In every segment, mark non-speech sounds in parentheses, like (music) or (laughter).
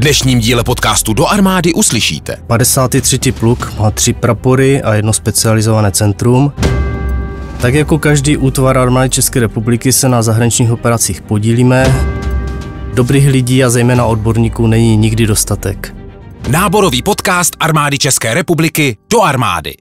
dnešním díle podcastu Do armády uslyšíte 53. pluk má tři prapory a jedno specializované centrum. Tak jako každý útvar armády České republiky se na zahraničních operacích podílíme. Dobrých lidí a zejména odborníků není nikdy dostatek. Náborový podcast armády České republiky Do armády.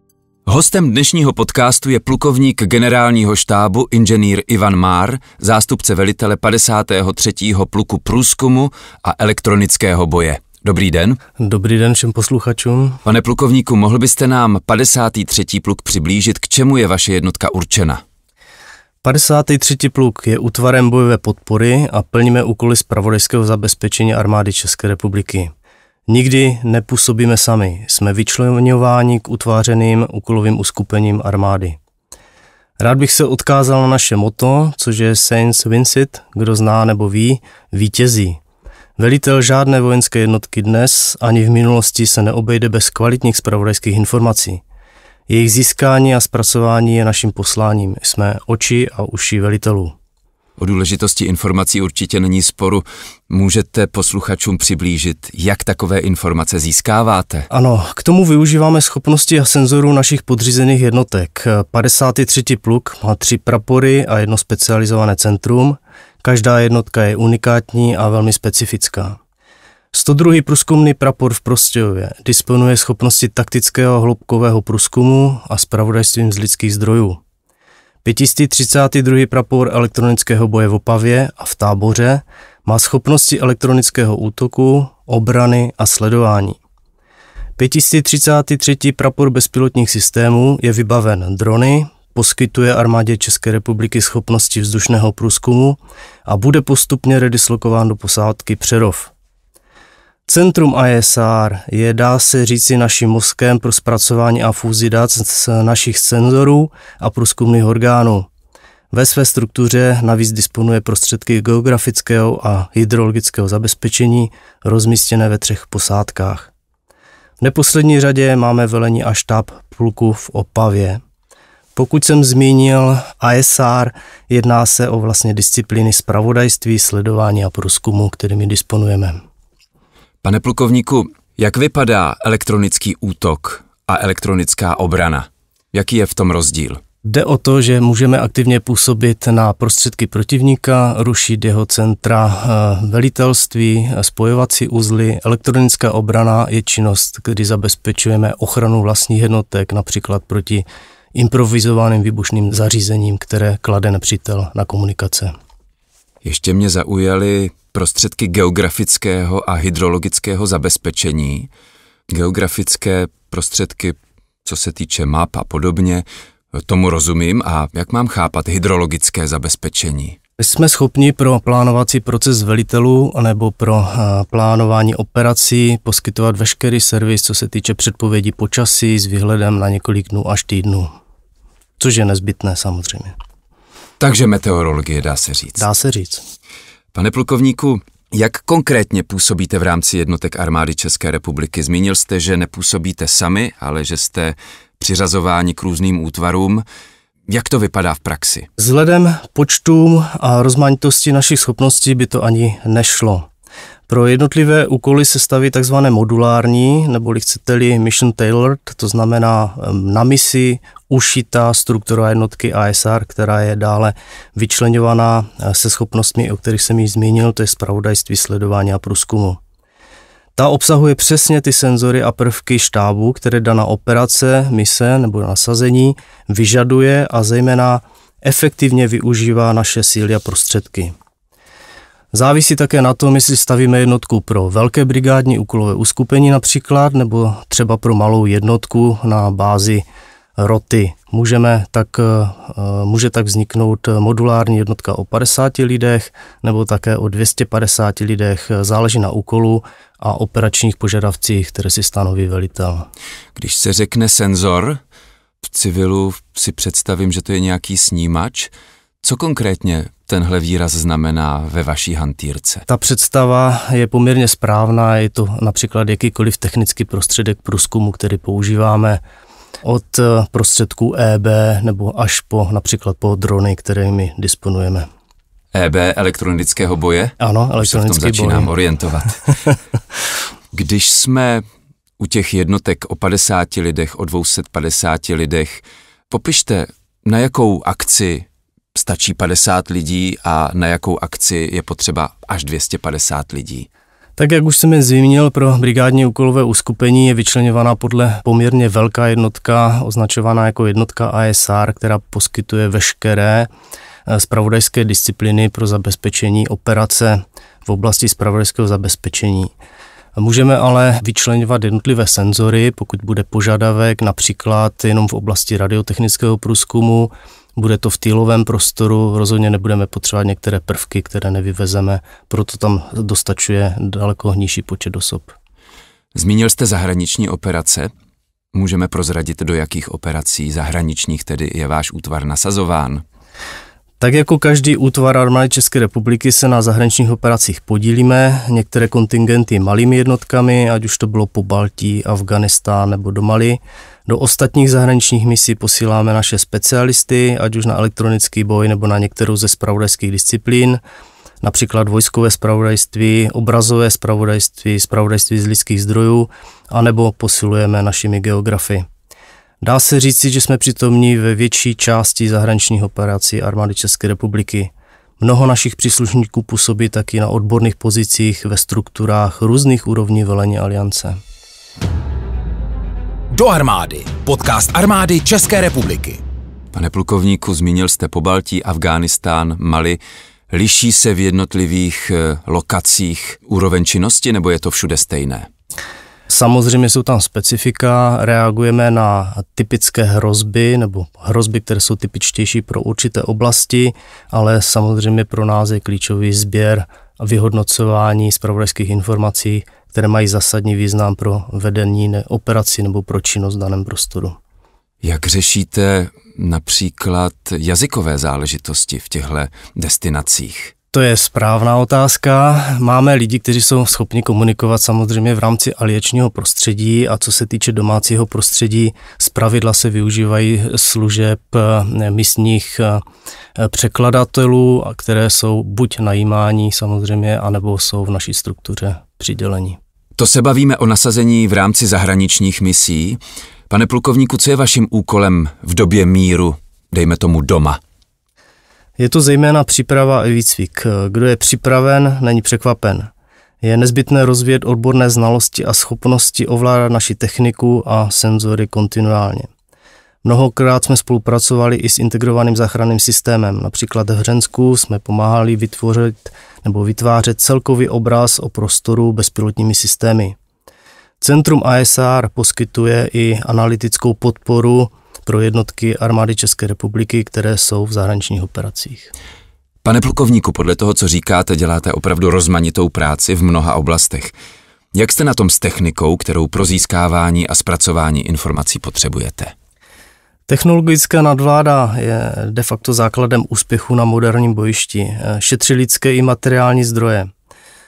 Hostem dnešního podcastu je plukovník generálního štábu inženýr Ivan Már, zástupce velitele 53. pluku průzkumu a elektronického boje. Dobrý den. Dobrý den všem posluchačům. Pane plukovníku, mohl byste nám 53. pluk přiblížit, k čemu je vaše jednotka určena? 53. pluk je útvarem bojové podpory a plníme úkoly zpravodajského zabezpečení armády České republiky. Nikdy nepůsobíme sami, jsme vyčlenováni k utvářeným úkolovým uskupením armády. Rád bych se odkázal na naše moto, což je Saints Vincit, kdo zná nebo ví, vítězí. Velitel žádné vojenské jednotky dnes ani v minulosti se neobejde bez kvalitních spravodajských informací. Jejich získání a zpracování je naším posláním. Jsme oči a uši velitelů. O důležitosti informací určitě není sporu. Můžete posluchačům přiblížit, jak takové informace získáváte? Ano, k tomu využíváme schopnosti a senzorů našich podřízených jednotek. 53. pluk má tři prapory a jedno specializované centrum. Každá jednotka je unikátní a velmi specifická. 102. průzkumný prapor v Prostějově disponuje schopnosti taktického hloubkového průzkumu a spravodajstvím z lidských zdrojů. 532. prapor elektronického boje v Opavě a v táboře má schopnosti elektronického útoku, obrany a sledování. 533. prapor bezpilotních systémů je vybaven drony, poskytuje armádě České republiky schopnosti vzdušného průzkumu a bude postupně redislokován do posádky Přerov. Centrum ISR je, dá se říci, naším mozkem pro zpracování a fúzi dat z našich senzorů a průzkumných orgánů. Ve své struktuře navíc disponuje prostředky geografického a hydrologického zabezpečení rozmístěné ve třech posádkách. V neposlední řadě máme velení a štáb pluku v Opavě. Pokud jsem zmínil ASR, jedná se o vlastně disciplíny spravodajství, sledování a průzkumu, kterými disponujeme. Pane plukovníku, jak vypadá elektronický útok a elektronická obrana? Jaký je v tom rozdíl? Jde o to, že můžeme aktivně působit na prostředky protivníka, rušit jeho centra eh, velitelství, spojovací uzly. Elektronická obrana je činnost, kdy zabezpečujeme ochranu vlastních jednotek, například proti improvizovaným výbušným zařízením, které klade nepřítel na komunikace. Ještě mě zaujaly prostředky geografického a hydrologického zabezpečení, geografické prostředky, co se týče map a podobně, tomu rozumím a jak mám chápat hydrologické zabezpečení? Jsme schopni pro plánovací proces velitelů nebo pro eh, plánování operací poskytovat veškerý servis, co se týče předpovědi počasí s výhledem na několik dnů až týdnů, což je nezbytné samozřejmě. Takže meteorologie dá se říct. Dá se říct. Pane plukovníku, jak konkrétně působíte v rámci jednotek armády České republiky? Zmínil jste, že nepůsobíte sami, ale že jste přiřazováni k různým útvarům. Jak to vypadá v praxi? Vzhledem počtům a rozmanitosti našich schopností by to ani nešlo. Pro jednotlivé úkoly se staví tzv. modulární, neboli chcete-li mission tailored, to znamená na misi ušitá struktura jednotky ASR, která je dále vyčlenovaná e, se schopnostmi, o kterých jsem již zmínil, to je zpravodajství sledování a průzkumu. Ta obsahuje přesně ty senzory a prvky štábu, které daná operace, mise nebo nasazení vyžaduje a zejména efektivně využívá naše síly a prostředky. Závisí také na tom, jestli stavíme jednotku pro velké brigádní úkolové uskupení například, nebo třeba pro malou jednotku na bázi roty. Můžeme tak, eh, může tak vzniknout modulární jednotka o 50 lidech nebo také o 250 lidech, záleží na úkolu a operačních požadavcích, které si stanoví velitel. Když se řekne senzor, v civilu si představím, že to je nějaký snímač, co konkrétně tenhle výraz znamená ve vaší hantýrce? Ta představa je poměrně správná. Je to například jakýkoliv technický prostředek průzkumu, který používáme od eh, prostředků EB nebo až po například po drony, kterými disponujeme. EB elektronického boje? Ano, elektronický boj. se tom začínám boj. orientovat. (laughs) Když jsme u těch jednotek o 50 lidech, o 250 lidech, popište, na jakou akci stačí 50 lidí a na jakou akci je potřeba až 250 lidí. Tak jak už jsem zmínil, pro brigádní úkolové uskupení je vyčleněvána podle poměrně velká jednotka, označovaná jako jednotka ASR, která poskytuje veškeré spravodajské eh, disciplíny pro zabezpečení operace v oblasti spravodajského zabezpečení. Můžeme ale vyčlenovat jednotlivé senzory, pokud bude požadavek, například jenom v oblasti radiotechnického průzkumu bude to v týlovém prostoru, rozhodně nebudeme potřebovat některé prvky, které nevyvezeme, proto tam dostačuje daleko nižší počet osob. Zmínil jste zahraniční operace. Můžeme prozradit, do jakých operací zahraničních tedy je váš útvar nasazován? Tak jako každý útvar armády České republiky se na zahraničních operacích podílíme, některé kontingenty malými jednotkami, ať už to bylo po Baltí, Afganistán nebo do Mali. Do ostatních zahraničních misí posíláme naše specialisty, ať už na elektronický boj nebo na některou ze spravodajských disciplín, například vojskové spravodajství, obrazové spravodajství, spravodajství z lidských zdrojů, anebo posilujeme našimi geografy. Dá se říci, že jsme přítomní ve větší části zahraničních operací armády České republiky. Mnoho našich příslušníků působí taky na odborných pozicích ve strukturách různých úrovní velení aliance. Do armády. Podcast armády České republiky. Pane plukovníku, zmínil jste Baltí, Afghánistán, Mali. Liší se v jednotlivých eh, lokacích úroveň činnosti nebo je to všude stejné? Samozřejmě jsou tam specifika, reagujeme na typické hrozby nebo hrozby, které jsou typičtější pro určité oblasti, ale samozřejmě pro nás je klíčový sběr a vyhodnocování zpravodajských informací, které mají zásadní význam pro vedení operaci nebo pro činnost v daném prostoru. Jak řešíte například jazykové záležitosti v těchto destinacích? To je správná otázka. Máme lidi, kteří jsou schopni komunikovat samozřejmě v rámci aliečního prostředí a co se týče domácího prostředí, pravidla se využívají služeb eh, místních eh, překladatelů, které jsou buď najímání samozřejmě, anebo jsou v naší struktuře přidělení. To se bavíme o nasazení v rámci zahraničních misí. Pane plukovníku, co je vaším úkolem v době míru, dejme tomu doma? Je to zejména příprava i výcvik. Kdo je připraven, není překvapen. Je nezbytné rozvíjet odborné znalosti a schopnosti ovládat naši techniku a senzory kontinuálně. Mnohokrát jsme spolupracovali i s integrovaným záchranným systémem. Například v Hřensku jsme pomáhali vytvořit nebo vytvářet celkový obraz o prostoru bezpilotními systémy. Centrum ASR poskytuje i analytickou podporu pro jednotky armády České republiky, které jsou v zahraničních operacích. Pane plukovníku, podle toho, co říkáte, děláte opravdu rozmanitou práci v mnoha oblastech. Jak jste na tom s technikou, kterou pro získávání a zpracování informací potřebujete? Technologická nadvláda je de facto základem úspěchu na moderním bojišti. Šetří lidské i materiální zdroje.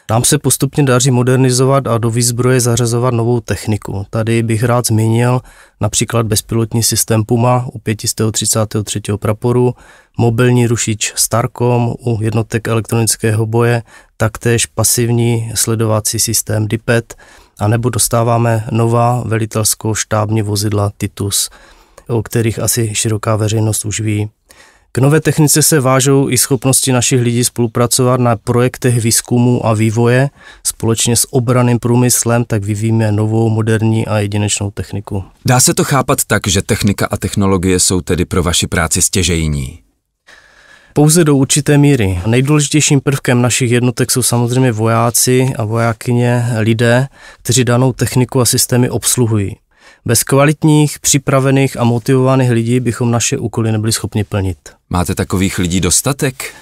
Nám se postupně daří modernizovat a do výzbroje zařazovat novou techniku. Tady bych rád zmínil například bezpilotní systém Puma u 533. praporu, mobilní rušič Starcom u jednotek elektronického boje, taktéž pasivní sledovací systém DIPET, anebo dostáváme nová velitelskou štábní vozidla Titus, o kterých asi široká veřejnost už ví. K nové technice se vážou i schopnosti našich lidí spolupracovat na projektech výzkumu a vývoje. Společně s obraným průmyslem tak vyvíjíme novou, moderní a jedinečnou techniku. Dá se to chápat tak, že technika a technologie jsou tedy pro vaši práci stěžejní? Pouze do určité míry. Nejdůležitějším prvkem našich jednotek jsou samozřejmě vojáci a vojákyně, lidé, kteří danou techniku a systémy obsluhují. Bez kvalitních, připravených a motivovaných lidí bychom naše úkoly nebyli schopni plnit. Máte takových lidí dostatek?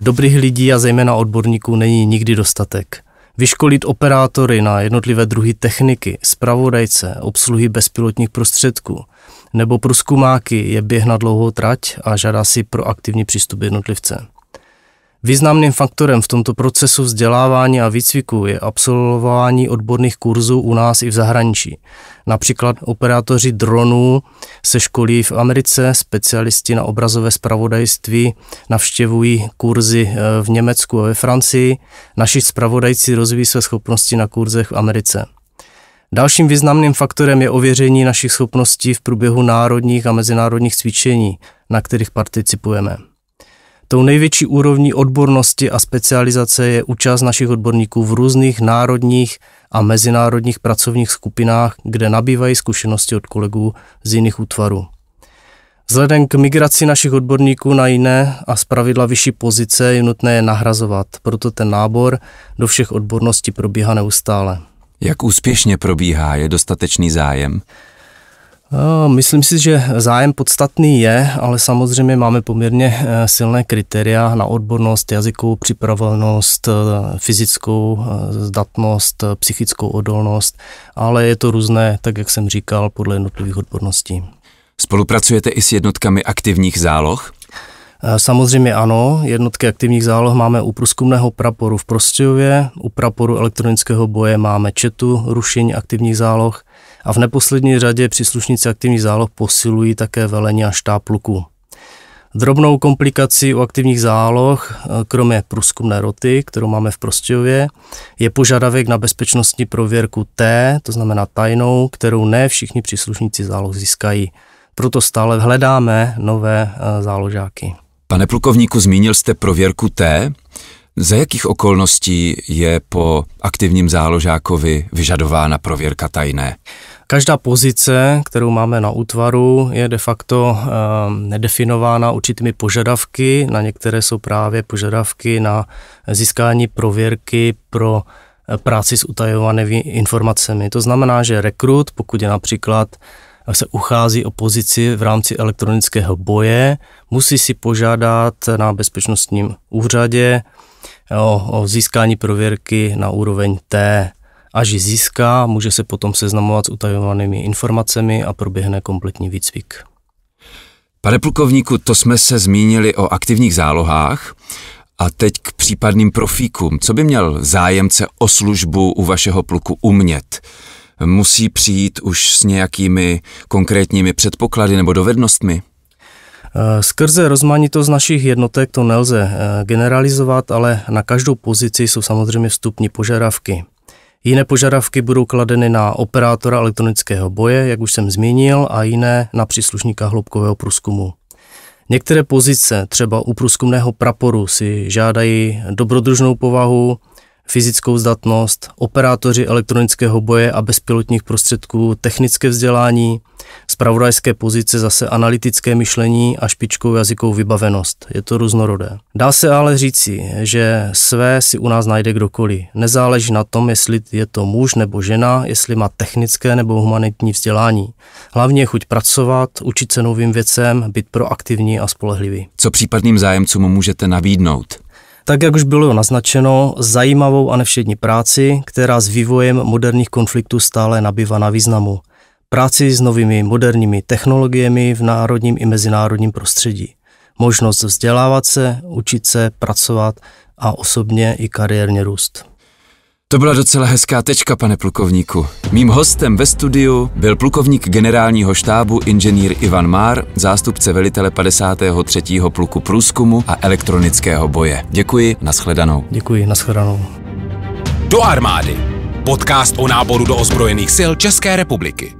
Dobrých lidí a zejména odborníků není nikdy dostatek. Vyškolit operátory na jednotlivé druhy techniky, zpravodajce, obsluhy bezpilotních prostředků nebo průzkumáky je běh na dlouhou trať a žádá si proaktivní přístup jednotlivce. Významným faktorem v tomto procesu vzdělávání a výcviku je absolvování odborných kurzů u nás i v zahraničí. Například operátoři dronů se školí v Americe, specialisti na obrazové spravodajství navštěvují kurzy eh, v Německu a ve Francii, naši spravodajci rozvíjí své schopnosti na kurzech v Americe. Dalším významným faktorem je ověření našich schopností v průběhu národních a mezinárodních cvičení, na kterých participujeme. Tou největší úrovní odbornosti a specializace je účast našich odborníků v různých národních a mezinárodních pracovních skupinách, kde nabývají zkušenosti od kolegů z jiných útvarů. Vzhledem k migraci našich odborníků na jiné a zpravidla vyšší pozice je nutné je nahrazovat, proto ten nábor do všech odborností probíhá neustále. Jak úspěšně probíhá, je dostatečný zájem? Myslím si, že zájem podstatný je, ale samozřejmě máme poměrně eh, silné kritéria na odbornost, jazykovou připravenost, eh, fyzickou eh, zdatnost, psychickou odolnost, ale je to různé, tak jak jsem říkal, podle jednotlivých odborností. Spolupracujete i s jednotkami aktivních záloh? Samozřejmě ano, jednotky aktivních záloh máme u průzkumného praporu v Prostějově, u praporu elektronického boje máme četu rušení aktivních záloh a v neposlední řadě příslušníci aktivních záloh posilují také velení a štáb pluku. Drobnou komplikací u aktivních záloh, eh, kromě průzkumné roty, kterou máme v Prostějově, je požadavek na bezpečnostní prověrku T, to znamená tajnou, kterou ne všichni příslušníci záloh získají. Proto stále hledáme nové eh, záložáky. Pane plukovníku, zmínil jste prověrku T. Za jakých okolností je po aktivním záložákovi vyžadována prověrka tajné? Každá pozice, kterou máme na útvaru, je de facto ehm, nedefinována určitými požadavky. Na některé jsou právě požadavky na získání prověrky pro eh, práci s utajovanými informacemi. To znamená, že rekrut, pokud je například se uchází o pozici v rámci elektronického boje, musí si požádat na bezpečnostním úřadě jo, o získání prověrky na úroveň T. Až ji získá, může se potom seznamovat s utajovanými informacemi a proběhne kompletní výcvik. Pane plukovníku, to jsme se zmínili o aktivních zálohách. A teď k případným profíkům. Co by měl zájemce o službu u vašeho pluku umět? musí přijít už s nějakými konkrétními předpoklady nebo dovednostmi? Eh, skrze rozmanitost našich jednotek to nelze eh, generalizovat, ale na každou pozici jsou samozřejmě vstupní požadavky. Jiné požadavky budou kladeny na operátora elektronického boje, jak už jsem zmínil, a jiné na příslušníka hloubkového průzkumu. Některé pozice, třeba u průzkumného praporu, si žádají dobrodružnou povahu, fyzickou zdatnost, operátoři elektronického boje a bezpilotních prostředků, technické vzdělání, spravodajské pozice zase analytické myšlení a špičkou jazykou vybavenost. Je to různorodé. Dá se ale říci, že své si u nás najde kdokoliv. Nezáleží na tom, jestli je to muž nebo žena, jestli má technické nebo humanitní vzdělání. Hlavně je chuť pracovat, učit se novým věcem, být proaktivní a spolehlivý. Co případným zájemcům můžete navídnout? tak jak už bylo naznačeno, zajímavou a nevšední práci, která s vývojem moderních konfliktů stále nabývá na významu. Práci s novými moderními technologiemi v národním i mezinárodním prostředí. Možnost vzdělávat se, učit se, pracovat a osobně i kariérně růst. To byla docela hezká tečka, pane plukovníku. Mým hostem ve studiu byl plukovník generálního štábu inženýr Ivan Már, zástupce velitele 53. pluku průzkumu a elektronického boje. Děkuji, nashledanou. Děkuji, nashledanou. Do armády. Podcast o náboru do ozbrojených sil České republiky.